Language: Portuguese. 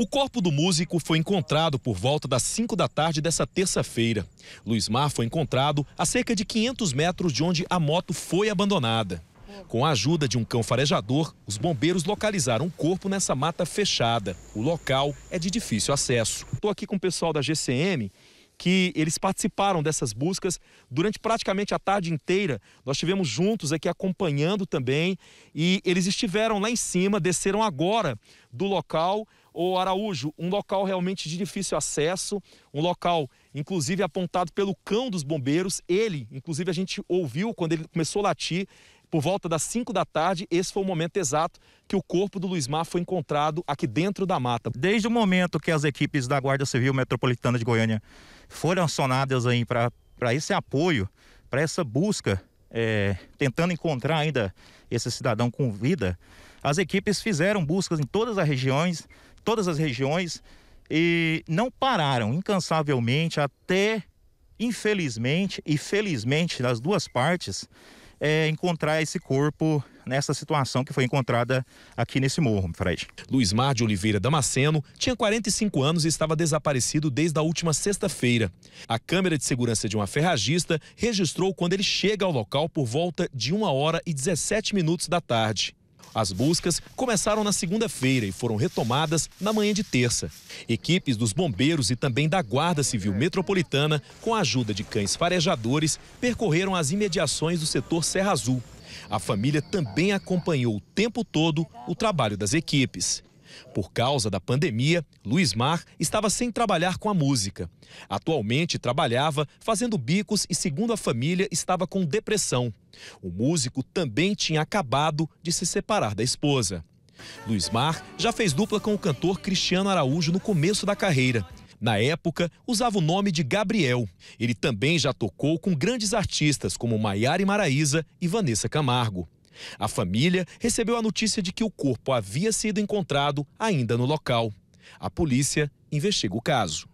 O corpo do músico foi encontrado por volta das 5 da tarde dessa terça-feira. Luiz Mar foi encontrado a cerca de 500 metros de onde a moto foi abandonada. Com a ajuda de um cão farejador, os bombeiros localizaram o corpo nessa mata fechada. O local é de difícil acesso. Estou aqui com o pessoal da GCM que eles participaram dessas buscas durante praticamente a tarde inteira. Nós tivemos juntos aqui acompanhando também e eles estiveram lá em cima, desceram agora do local. O Araújo, um local realmente de difícil acesso, um local inclusive apontado pelo cão dos bombeiros. Ele, inclusive, a gente ouviu quando ele começou a latir, por volta das 5 da tarde, esse foi o momento exato que o corpo do Luiz Mar foi encontrado aqui dentro da mata. Desde o momento que as equipes da Guarda Civil Metropolitana de Goiânia foram acionadas aí para esse apoio, para essa busca, é, tentando encontrar ainda esse cidadão com vida. As equipes fizeram buscas em todas as regiões, todas as regiões e não pararam incansavelmente até, infelizmente e felizmente nas duas partes, é, encontrar esse corpo nessa situação que foi encontrada aqui nesse morro, Fred. Luiz Mar de Oliveira Damasceno tinha 45 anos e estava desaparecido desde a última sexta-feira. A câmera de segurança de uma ferragista registrou quando ele chega ao local por volta de 1 hora e 17 minutos da tarde. As buscas começaram na segunda-feira e foram retomadas na manhã de terça. Equipes dos bombeiros e também da Guarda Civil Metropolitana, com a ajuda de cães farejadores, percorreram as imediações do setor Serra Azul. A família também acompanhou o tempo todo o trabalho das equipes. Por causa da pandemia, Luiz Mar estava sem trabalhar com a música. Atualmente trabalhava fazendo bicos e, segundo a família, estava com depressão. O músico também tinha acabado de se separar da esposa. Luiz Mar já fez dupla com o cantor Cristiano Araújo no começo da carreira na época, usava o nome de Gabriel. Ele também já tocou com grandes artistas como Maiara Maraíza e Vanessa Camargo. A família recebeu a notícia de que o corpo havia sido encontrado ainda no local. A polícia investiga o caso.